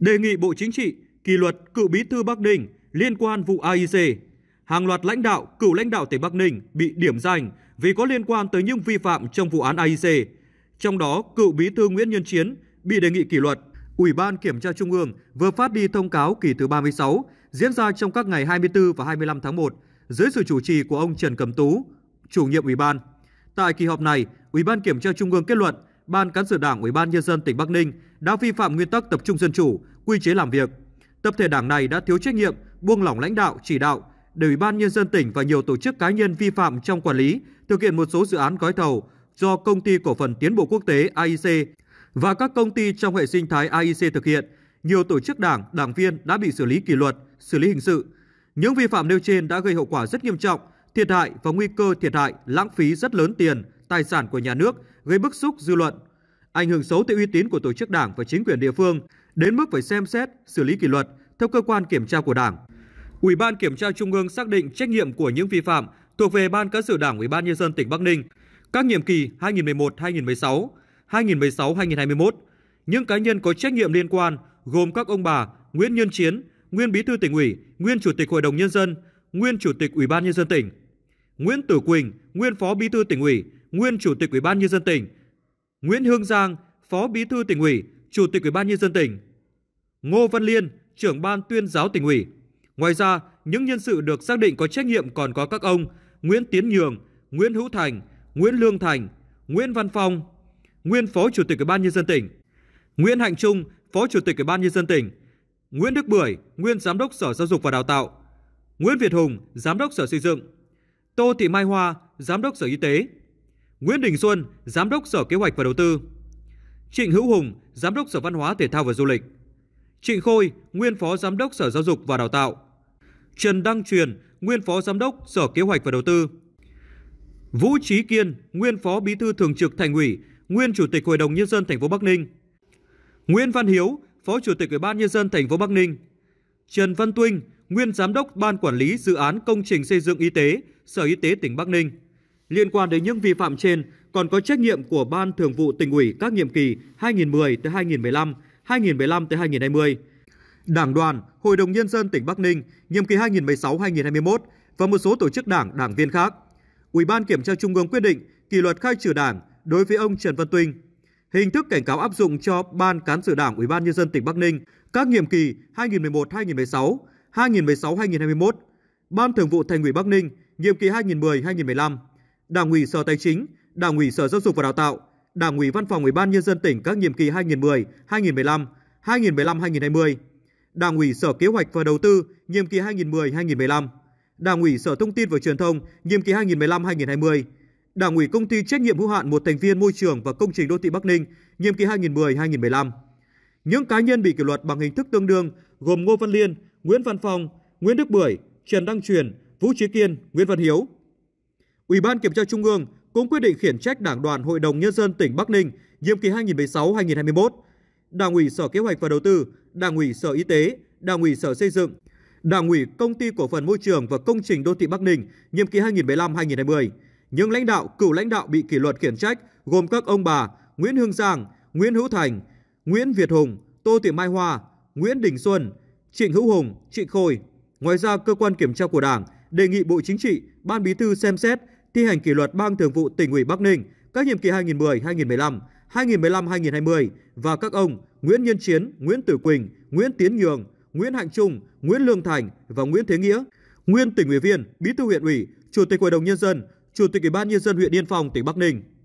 đề nghị Bộ Chính trị kỷ luật cựu bí thư Bắc Ninh liên quan vụ AIC. Hàng loạt lãnh đạo, cựu lãnh đạo tỉnh Bắc Ninh bị điểm danh vì có liên quan tới những vi phạm trong vụ án AIC. Trong đó, cựu bí thư Nguyễn Nhân Chiến bị đề nghị kỷ luật. Ủy ban Kiểm tra Trung ương vừa phát đi thông cáo kỳ thứ 36 diễn ra trong các ngày 24 và 25 tháng 1 dưới sự chủ trì của ông Trần Cẩm Tú, chủ nhiệm ủy ban. Tại kỳ họp này, Ủy ban Kiểm tra Trung ương kết luận Ban cán sự Đảng Ủy ban nhân dân tỉnh Bắc Ninh đã vi phạm nguyên tắc tập trung dân chủ, quy chế làm việc. Tập thể Đảng này đã thiếu trách nhiệm, buông lỏng lãnh đạo, chỉ đạo để Ủy ban nhân dân tỉnh và nhiều tổ chức cá nhân vi phạm trong quản lý, thực hiện một số dự án gói thầu do công ty cổ phần tiến bộ quốc tế AIC và các công ty trong hệ sinh thái AIC thực hiện, nhiều tổ chức đảng, đảng viên đã bị xử lý kỷ luật, xử lý hình sự. Những vi phạm nêu trên đã gây hậu quả rất nghiêm trọng, thiệt hại và nguy cơ thiệt hại lãng phí rất lớn tiền, tài sản của nhà nước, gây bức xúc dư luận, ảnh hưởng xấu tới uy tín của tổ chức Đảng và chính quyền địa phương, đến mức phải xem xét, xử lý kỷ luật theo cơ quan kiểm tra của Đảng. Ủy ban kiểm tra Trung ương xác định trách nhiệm của những vi phạm thuộc về Ban cán sự Đảng Ủy ban nhân dân tỉnh Bắc Ninh các nhiệm kỳ 2011-2016, 2016-2021. Những cá nhân có trách nhiệm liên quan gồm các ông bà Nguyễn Nhân Chiến, nguyên Bí thư tỉnh ủy, nguyên Chủ tịch Hội đồng nhân dân, nguyên Chủ tịch Ủy ban nhân dân tỉnh, Nguyễn Tử Quỳnh, nguyên Phó Bí thư tỉnh ủy, nguyên Chủ tịch Ủy ban nhân dân tỉnh, Nguyễn Hương Giang, Phó Bí thư tỉnh ủy, Chủ tịch Ủy ban nhân dân tỉnh, Ngô Văn Liên, trưởng ban tuyên giáo tỉnh ủy. Ngoài ra, những nhân sự được xác định có trách nhiệm còn có các ông Nguyễn Tiến Nhường, Nguyễn Hữu Thành, Nguyễn Lương Thành, Nguyễn Văn Phong, nguyên Phó Chủ tịch Ủy ban nhân dân tỉnh, Nguyễn Hạnh Trung, Phó Chủ tịch Ủy ban nhân dân tỉnh, Nguyễn Đức Bưởi, nguyên Giám đốc Sở Giáo dục và Đào tạo, Nguyễn Việt Hùng, Giám đốc Sở Xây dựng, Tô Thị Mai Hoa, Giám đốc Sở Y tế, Nguyễn Đình Xuân, Giám đốc Sở Kế hoạch và Đầu tư, Trịnh Hữu Hùng, Giám đốc Sở Văn hóa Thể thao và Du lịch, Trịnh Khôi, Nguyên Phó Giám đốc Sở Giáo dục và Đào tạo, Trần Đăng Truyền, Nguyên Phó Giám đốc Sở Kế hoạch và Đầu tư, Vũ Trí Kiên, Nguyên Phó Bí thư Thường trực Thành ủy, Nguyên Chủ tịch Hội đồng Nhân dân thành phố Bắc Ninh, Nguyễn Văn Hiếu, Phó Chủ tịch Ủy ban Nhân dân thành phố Bắc Ninh, Trần Văn Tuynh, Nguyên Giám đốc Ban Quản lý Dự án Công trình Xây dựng Y tế, Sở Y tế tỉnh Bắc Ninh. Liên quan đến những vi phạm trên, còn có trách nhiệm của Ban Thường vụ Tỉnh ủy các nhiệm kỳ 2010 tới 2015, 2015 tới 2020. Đảng đoàn, Hội đồng nhân dân tỉnh Bắc Ninh nhiệm kỳ 2016-2021 và một số tổ chức đảng, đảng viên khác. Ủy ban kiểm tra Trung ương quyết định kỷ luật khai trừ Đảng đối với ông Trần Văn Tuynh. Hình thức cảnh cáo áp dụng cho Ban cán sự Đảng Ủy ban nhân dân tỉnh Bắc Ninh các nhiệm kỳ 2011-2016, 2016-2021, Ban Thường vụ Thành ủy Bắc Ninh nhiệm kỳ 2010-2015. Đảng ủy Sở Tài chính, Đảng ủy Sở Giáo dục và Đào tạo, Đảng ủy Văn phòng Ủy ban nhân dân tỉnh các nhiệm kỳ 2010-2015, 2015-2020, Đảng ủy Sở Kế hoạch và Đầu tư nhiệm kỳ 2010-2015, Đảng ủy Sở Thông tin và Truyền thông nhiệm kỳ 2015-2020, Đảng ủy Công ty trách nhiệm hữu hạn một thành viên môi trường và công trình đô thị Bắc Ninh nhiệm kỳ 2010-2015. Những cá nhân bị kỷ luật bằng hình thức tương đương gồm Ngô Văn Liên, Nguyễn Văn Phong, Nguyễn Đức Bưởi, Trần Đăng Truyền, Vũ Trí Kiên, Nguyễn Văn Hiếu, Ủy ban Kiểm tra Trung ương cũng quyết định khiển trách Đảng đoàn Hội đồng Nhân dân tỉnh Bắc Ninh nhiệm kỳ 2016-2021, Đảng ủy Sở Kế hoạch và Đầu tư, Đảng ủy Sở Y tế, Đảng ủy Sở Xây dựng, Đảng ủy Công ty Cổ phần Môi trường và Công trình Đô thị Bắc Ninh nhiệm kỳ 2015-2020. Những lãnh đạo, cựu lãnh đạo bị kỷ luật khiển trách gồm các ông bà Nguyễn Hương Giang, Nguyễn Hữu Thành, Nguyễn Việt Hùng, Tô Thị Mai Hoa, Nguyễn Đình Xuân, Trịnh Hữu Hùng, Trịnh Khôi. Ngoài ra, cơ quan kiểm tra của Đảng đề nghị Bộ Chính trị, Ban Bí thư xem xét thi hành kỷ luật Ban Thường vụ Tỉnh ủy Bắc Ninh các nhiệm kỳ 2010-2015, 2015-2020 và các ông Nguyễn Nhân Chiến, Nguyễn Tử Quỳnh, Nguyễn Tiến Nhường, Nguyễn Hạnh Trung, Nguyễn Lương Thành và Nguyễn Thế Nghĩa, nguyên tỉnh ủy viên, bí thư huyện ủy, chủ tịch hội đồng nhân dân, chủ tịch ủy ban nhân dân huyện Yên Phong, tỉnh Bắc Ninh.